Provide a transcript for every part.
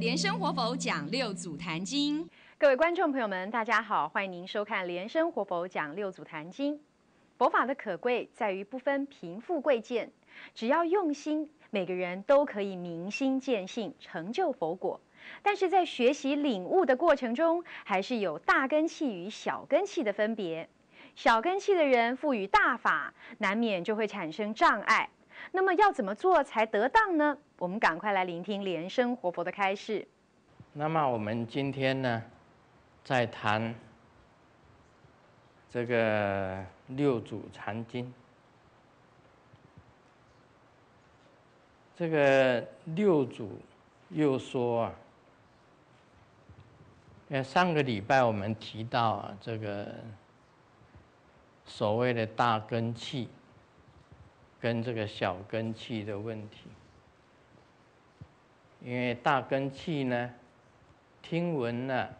莲生活佛讲六祖坛经，各位观众朋友们，大家好，欢迎您收看莲生活佛讲六祖坛经。佛法的可贵在于不分贫富贵贱，只要用心，每个人都可以明心见性，成就佛果。但是在学习领悟的过程中，还是有大根器与小根器的分别。小根器的人赋予大法，难免就会产生障碍。那么要怎么做才得当呢？我们赶快来聆听莲生活佛的开示。那么我们今天呢，在谈这个六祖禅经。这个六祖又说，呃，上个礼拜我们提到啊，这个所谓的大根器。跟这个小根气的问题，因为大根气呢，听闻了，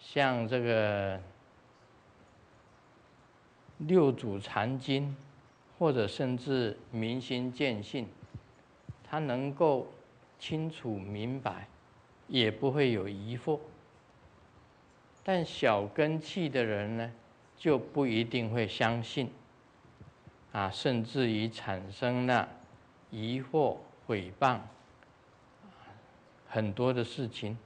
像这个六祖禅经，或者甚至明心见性，他能够清楚明白，也不会有疑惑。但小根气的人呢，就不一定会相信。啊，甚至于产生了疑惑、诽谤，很多的事情。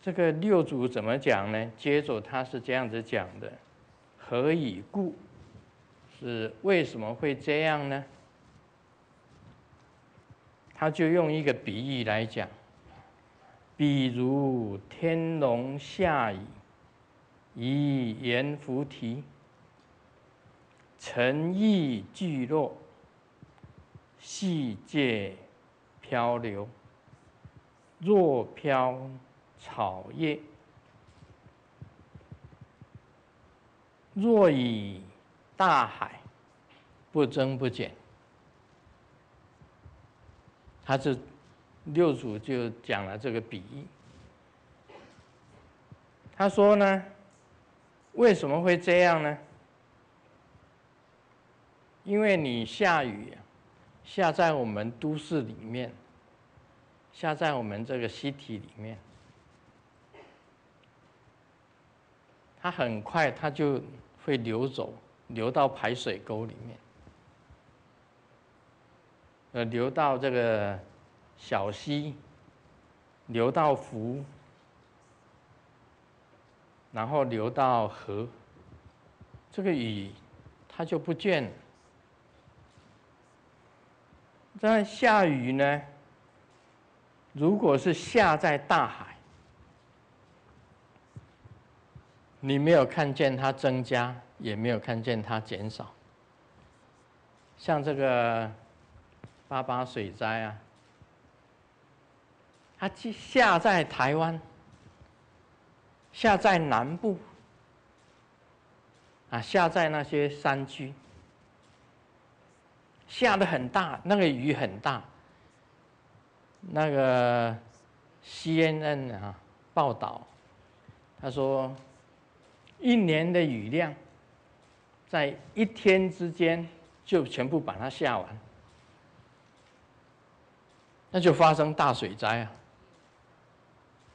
这个六祖怎么讲呢？接着他是这样子讲的：何以故？是为什么会这样呢？他就用一个比喻来讲，比如天龙下雨，以言菩提。尘意聚落，世界漂流；若飘草叶，若以大海，不增不减。他是六祖就讲了这个比喻。他说呢，为什么会这样呢？因为你下雨下在我们都市里面，下在我们这个 City 里面，它很快它就会流走，流到排水沟里面，呃，流到这个小溪，流到湖，然后流到河，这个雨它就不见了。在下雨呢，如果是下在大海，你没有看见它增加，也没有看见它减少。像这个八八水灾啊，它下在台湾，下在南部，啊，下在那些山区。下的很大，那个雨很大。那个 C N N 啊报道，他说，一年的雨量，在一天之间就全部把它下完，那就发生大水灾啊！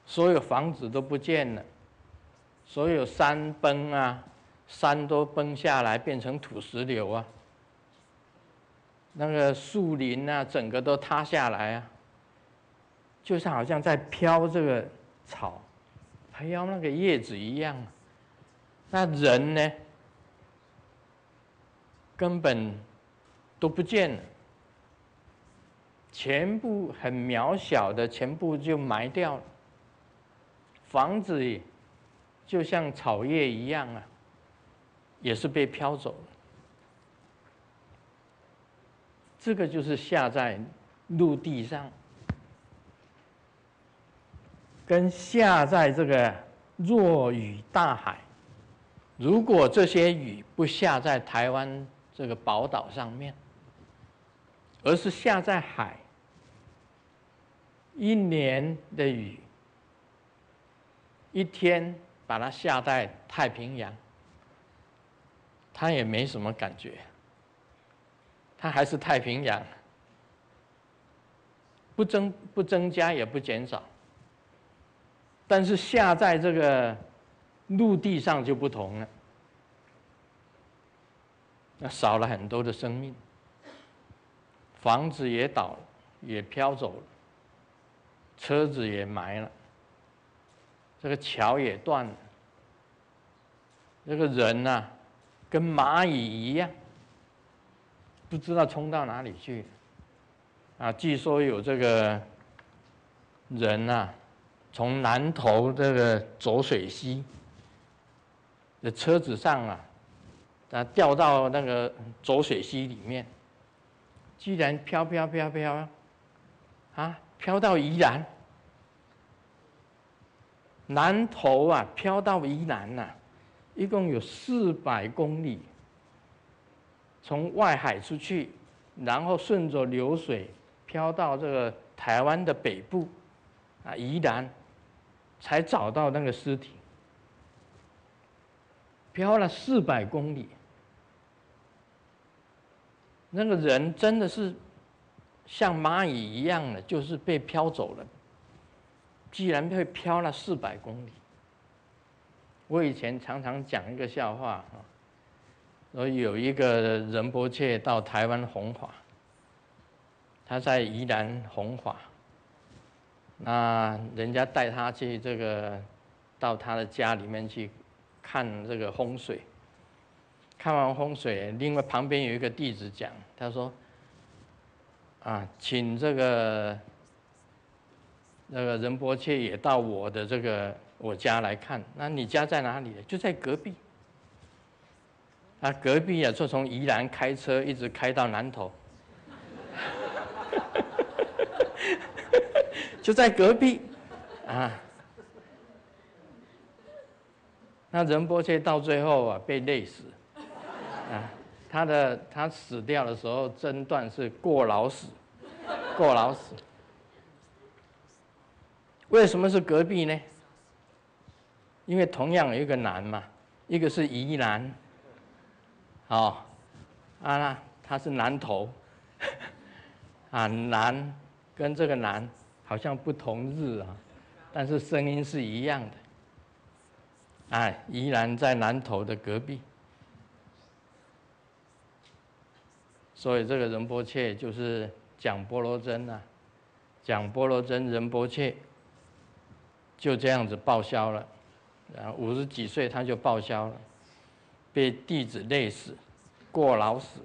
所有房子都不见了，所有山崩啊，山都崩下来，变成土石流啊！那个树林啊，整个都塌下来啊，就是好像在飘这个草，还有那个叶子一样。那人呢，根本都不见了，全部很渺小的，全部就埋掉了。房子就像草叶一样啊，也是被飘走了。这个就是下在陆地上，跟下在这个弱雨大海。如果这些雨不下在台湾这个宝岛上面，而是下在海，一年的雨，一天把它下在太平洋，它也没什么感觉。它还是太平洋，不增不增加也不减少，但是下在这个陆地上就不同了，那少了很多的生命，房子也倒了，也飘走了，车子也埋了，这个桥也断了，这个人呐，跟蚂蚁一样。不知道冲到哪里去，啊！据说有这个人呐，从南投这个浊水溪的车子上啊，啊掉到那个浊水溪里面，居然飘飘飘飘，啊，飘到宜兰，南投啊，飘到宜兰呐，一共有四百公里。从外海出去，然后顺着流水漂到这个台湾的北部，啊宜兰，才找到那个尸体。漂了四百公里，那个人真的是像蚂蚁一样的，就是被漂走了。居然被漂了四百公里。我以前常常讲一个笑话啊。所以有一个任伯切到台湾弘法，他在宜兰弘法。那人家带他去这个，到他的家里面去，看这个风水。看完风水，另外旁边有一个弟子讲，他说：“啊，请这个那个任伯切也到我的这个我家来看。那你家在哪里？就在隔壁。”啊，隔壁啊，就从宜兰开车一直开到南投，就在隔壁啊。那仁波切到最后啊，被累死，啊，他的他死掉的时候诊断是过劳死，过劳死。为什么是隔壁呢？因为同样有一个南嘛，一个是宜兰。哦，啊他是南头，啊南，跟这个南好像不同日啊，但是声音是一样的。哎，依然在南头的隔壁，所以这个仁波切就是讲波罗僧啊，讲波罗僧仁波切，就这样子报销了，然后五十几岁他就报销了。被弟子累死，过劳死。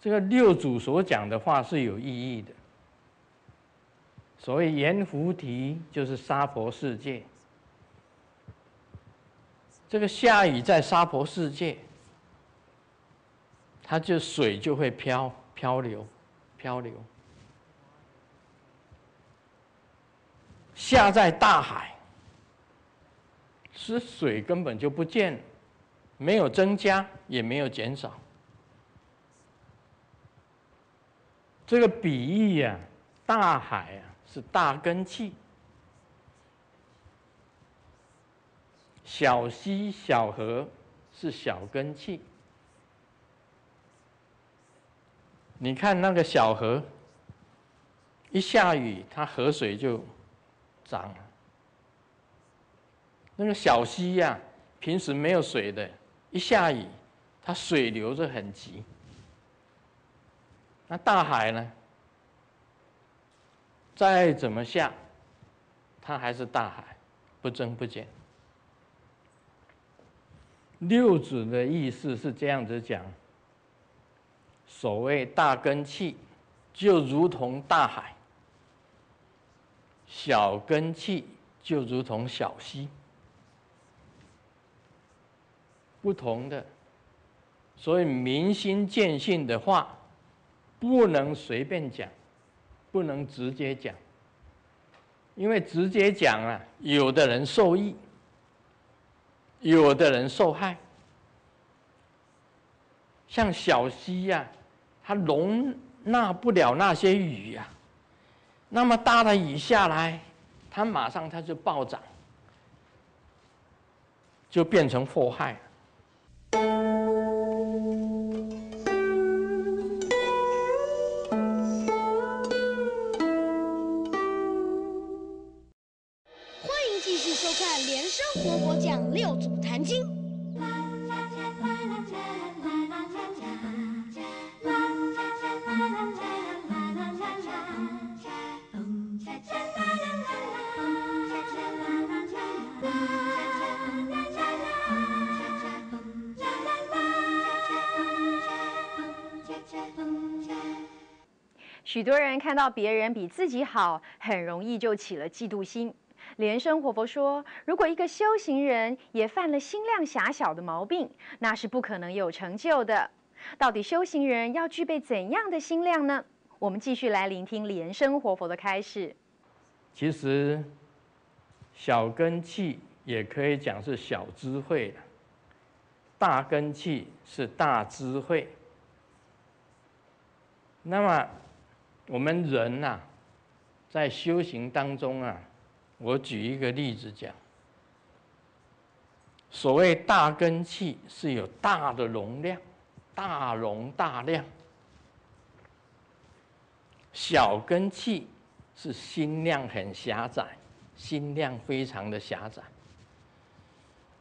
这个六祖所讲的话是有意义的。所谓阎浮提，就是沙婆世界。这个下雨在沙婆世界，它就水就会漂漂流，漂流。下在大海，是水根本就不见，没有增加也没有减少。这个比喻呀，大海啊是大根气，小溪小河是小根气。你看那个小河，一下雨，它河水就。脏，那个小溪呀，平时没有水的，一下雨，它水流是很急。那大海呢？再怎么下，它还是大海，不增不减。六子的意思是这样子讲：，所谓大根气，就如同大海。小根气就如同小溪，不同的，所以明心见性的话，不能随便讲，不能直接讲，因为直接讲啊，有的人受益，有的人受害，像小溪呀，它容纳不了那些雨呀。那么大的雨下来，它马上它就暴涨，就变成祸害了。许多人看到别人比自己好，很容易就起了嫉妒心。莲生活佛说：“如果一个修行人也犯了心量狭小的毛病，那是不可能有成就的。到底修行人要具备怎样的心量呢？”我们继续来聆听莲生活佛的开示。其实，小根气也可以讲是小智慧，大根气是大智慧。那么，我们人呐，在修行当中啊，我举一个例子讲：所谓大根气是有大的容量，大容大量；小根气是心量很狭窄，心量非常的狭窄。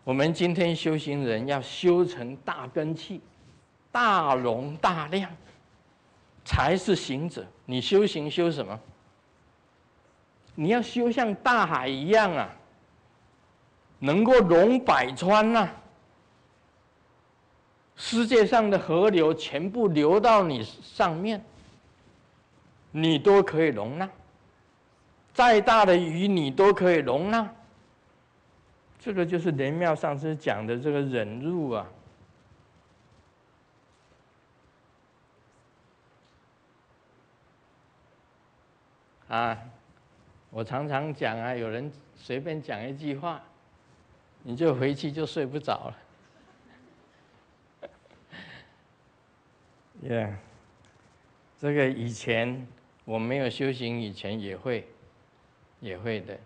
我们今天修行人要修成大根气，大容大量。才是行者。你修行修什么？你要修像大海一样啊，能够容百川呐。世界上的河流全部流到你上面，你都可以容纳。再大的鱼，你都可以容纳。这个就是莲妙上师讲的这个忍辱啊。啊，我常常讲啊，有人随便讲一句话，你就回去就睡不着了。Yeah，这个以前我没有修行以前也会，也会的。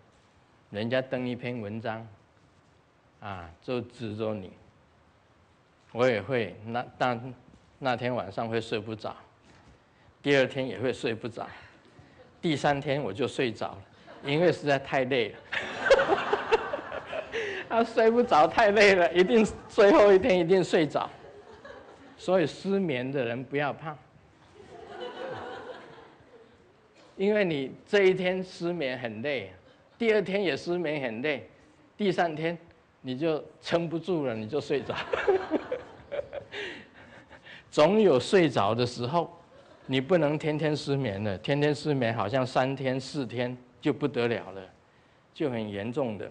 人家登一篇文章，啊，就指着你，我也会那但那天晚上会睡不着，第二天也会睡不着。第三天我就睡着了，因为实在太累了，他睡不着，太累了，一定最后一天一定睡着。所以失眠的人不要怕，因为你这一天失眠很累，第二天也失眠很累，第三天你就撑不住了，你就睡着，总有睡着的时候。你不能天天失眠的，天天失眠好像三天四天就不得了了，就很严重的。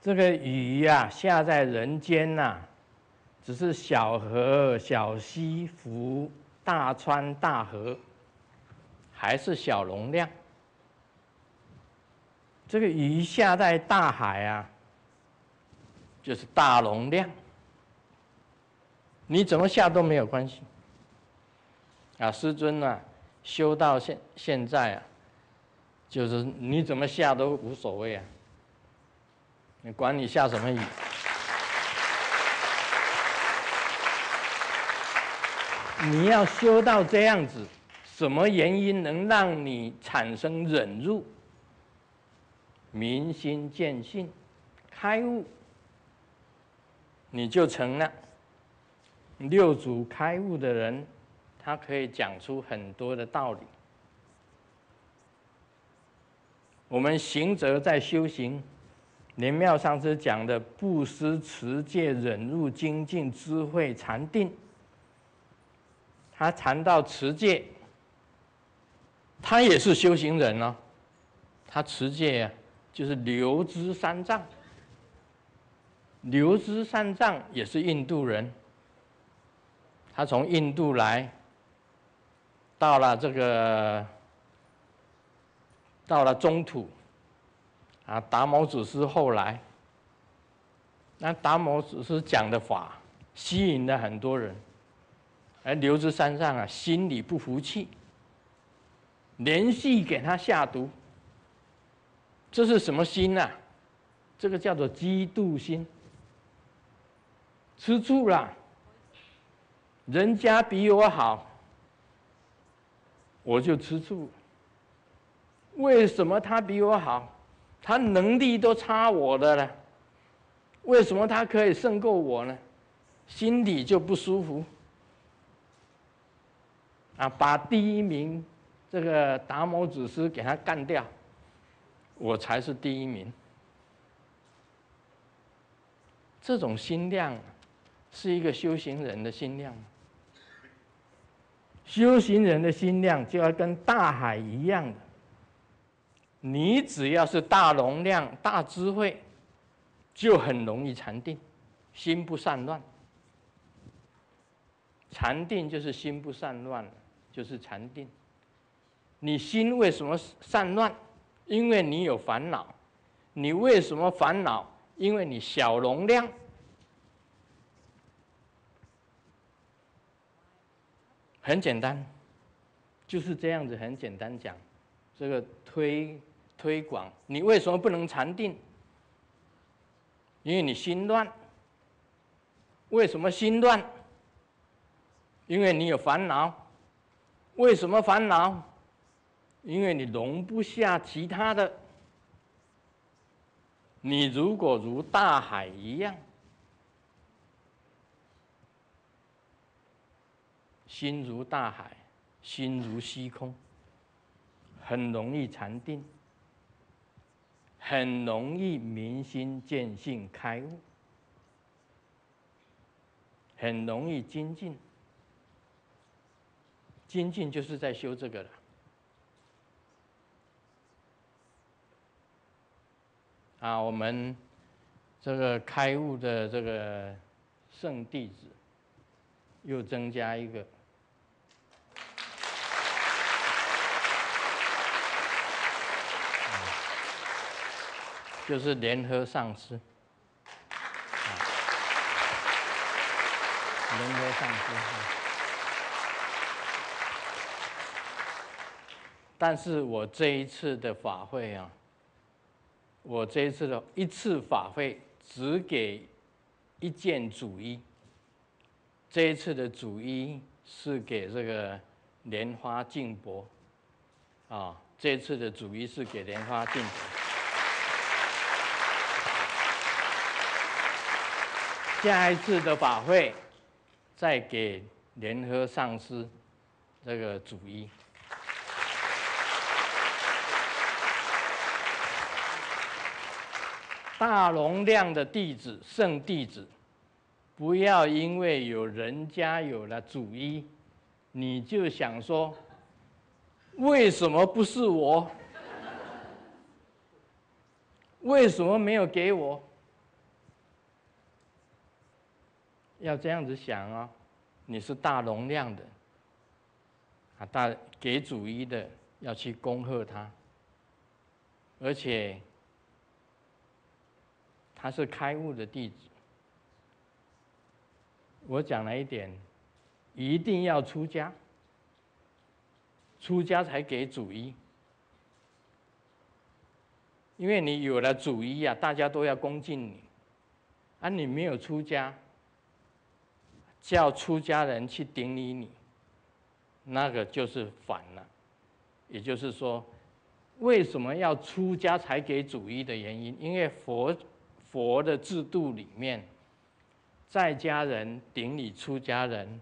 这个雨呀，下在人间呐，只是小河、小溪、湖、大川、大河，还是小容量。这个雨下在大海啊，就是大容量。你怎么下都没有关系，啊，师尊啊，修到现现在啊，就是你怎么下都无所谓啊，你管你下什么雨，你要修到这样子，什么原因能让你产生忍辱、明心见性、开悟，你就成了。六祖开悟的人，他可以讲出很多的道理。我们行者在修行，林妙上师讲的布施、持戒、忍辱、精进、智慧、禅定，他禅到持戒，他也是修行人呢。他持戒啊，就是留之三藏，留之三藏也是印度人。他从印度来，到了这个，到了中土，啊，达摩祖师后来，那达摩祖师讲的法，吸引了很多人，而留之山上啊，心里不服气，连续给他下毒，这是什么心呐？这个叫做嫉妒心，吃醋了。人家比我好，我就吃醋。为什么他比我好？他能力都差我的了，为什么他可以胜过我呢？心里就不舒服。啊，把第一名这个达摩祖师给他干掉，我才是第一名。这种心量，是一个修行人的心量。修行人的心量就要跟大海一样的，你只要是大容量、大智慧，就很容易禅定，心不散乱。禅定就是心不散乱，就是禅定。你心为什么散乱？因为你有烦恼。你为什么烦恼？因为你小容量。很简单，就是这样子，很简单讲，这个推推广，你为什么不能禅定？因为你心乱。为什么心乱？因为你有烦恼。为什么烦恼？因为你容不下其他的。你如果如大海一样。心如大海，心如虚空，很容易禅定，很容易明心见性、开悟，很容易精进。精进就是在修这个了。啊，我们这个开悟的这个圣弟子，又增加一个。就是联合上师，联合上师。但是我这一次的法会啊，我这一次的一次法会只给一件主衣。这一次的主衣是给这个莲花净博，啊，这次的主衣是给莲花净伯。下一次的法会，再给联合上师这个主意。大容量的弟子、胜弟子，不要因为有人家有了主一，你就想说：为什么不是我？为什么没有给我？要这样子想哦，你是大容量的啊，大给主一的要去恭贺他，而且他是开悟的弟子。我讲了一点，一定要出家，出家才给主一，因为你有了主一啊，大家都要恭敬你，啊，你没有出家。叫出家人去顶礼你，那个就是反了。也就是说，为什么要出家才给主义的原因？因为佛佛的制度里面，在家人顶礼出家人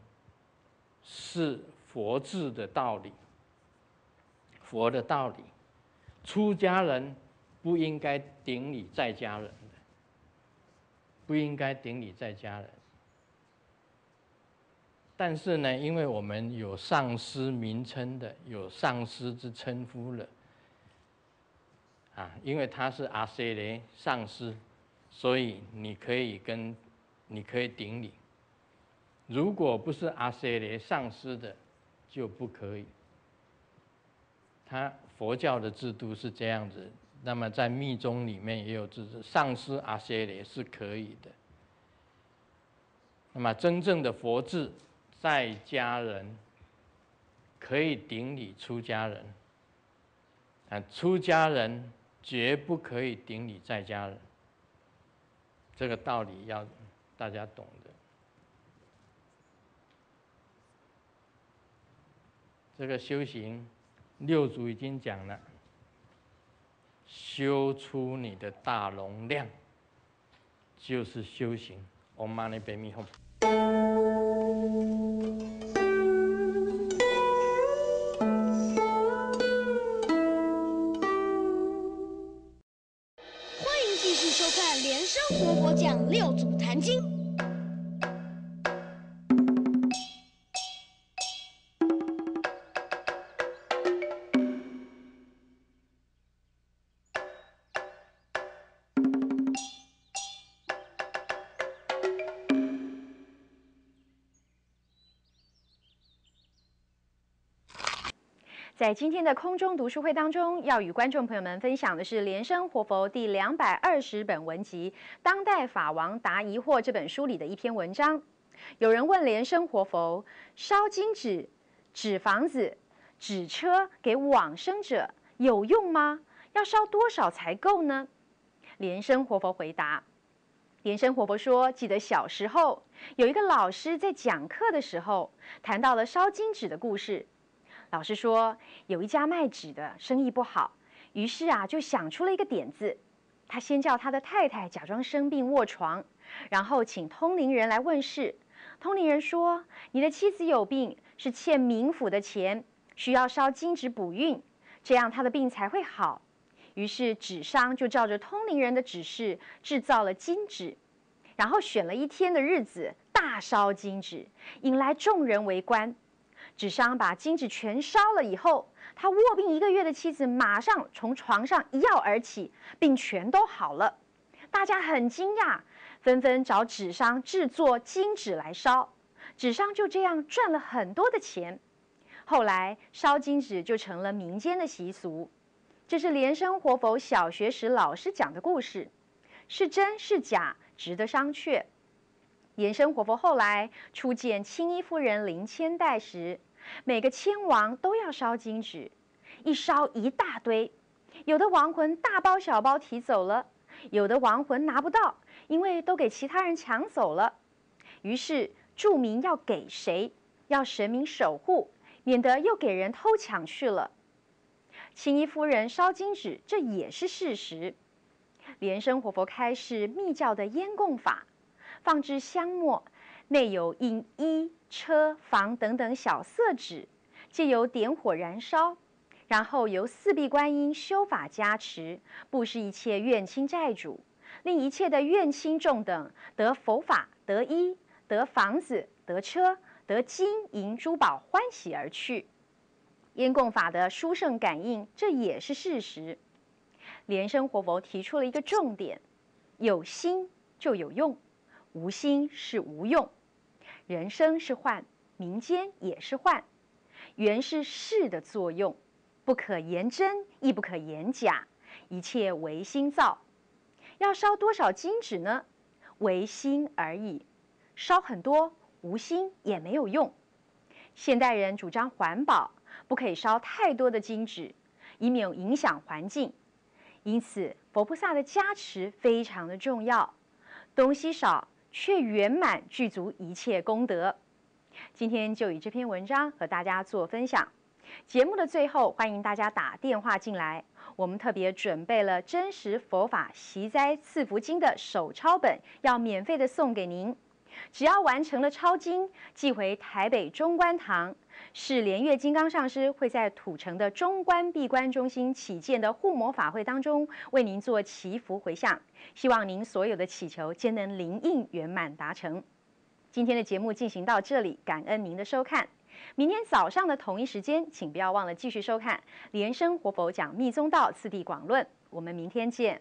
是佛制的道理，佛的道理，出家人不应该顶礼在家人，不应该顶礼在家人。但是呢，因为我们有上师名称的，有上师之称呼了，啊，因为他是阿塞黎上师，所以你可以跟你可以顶礼。如果不是阿塞黎上师的，就不可以。他佛教的制度是这样子，那么在密宗里面也有制度，上师阿塞黎是可以的。那么真正的佛制在家人可以顶礼出家人，啊，出家人绝不可以顶礼在家人。这个道理要大家懂得。这个修行，六祖已经讲了，修出你的大容量，就是修行。在今天的空中读书会当中，要与观众朋友们分享的是莲生活佛第两百二十本文集《当代法王答疑惑》这本书里的一篇文章。有人问莲生活佛：烧金纸、纸房子、纸车给往生者有用吗？要烧多少才够呢？莲生活佛回答：莲生活佛说，记得小时候有一个老师在讲课的时候，谈到了烧金纸的故事。老师说，有一家卖纸的生意不好，于是啊就想出了一个点子。他先叫他的太太假装生病卧床，然后请通灵人来问事。通灵人说：“你的妻子有病，是欠冥府的钱，需要烧金纸补运，这样她的病才会好。”于是纸商就照着通灵人的指示制造了金纸，然后选了一天的日子大烧金纸，引来众人围观。纸商把金纸全烧了以后，他卧病一个月的妻子马上从床上一跃而起，病全都好了。大家很惊讶，纷纷找纸商制作金纸来烧。纸商就这样赚了很多的钱。后来烧金纸就成了民间的习俗。这是连生活否小学时老师讲的故事，是真是假，值得商榷。延生活佛后来初见青衣夫人林千代时，每个千王都要烧金纸，一烧一大堆，有的亡魂大包小包提走了，有的亡魂拿不到，因为都给其他人抢走了。于是注明要给谁，要神明守护，免得又给人偷抢去了。青衣夫人烧金纸，这也是事实。延生活佛开示密教的烟供法。放置香墨，内有印衣、车、房等等小色纸，借由点火燃烧，然后由四臂观音修法加持，布施一切怨亲债主，令一切的怨亲众等得佛法，得衣，得房子，得车，得金银珠宝，欢喜而去。烟供法的殊胜感应，这也是事实。莲生活佛提出了一个重点：有心就有用。无心是无用，人生是幻，民间也是幻，缘是事的作用，不可言真，亦不可言假，一切唯心造。要烧多少金纸呢？唯心而已，烧很多，无心也没有用。现代人主张环保，不可以烧太多的金纸，以免影响环境。因此，佛菩萨的加持非常的重要，东西少。却圆满具足一切功德。今天就以这篇文章和大家做分享。节目的最后，欢迎大家打电话进来，我们特别准备了真实佛法习斋赐福经的手抄本，要免费的送给您。只要完成了抄经，寄回台北中观堂。是连月金刚上师会在土城的中观闭关中心起建的护魔法会当中为您做祈福回向，希望您所有的祈求皆能灵应圆满达成。今天的节目进行到这里，感恩您的收看。明天早上的同一时间，请不要忘了继续收看《莲生活佛讲密宗道次第广论》，我们明天见。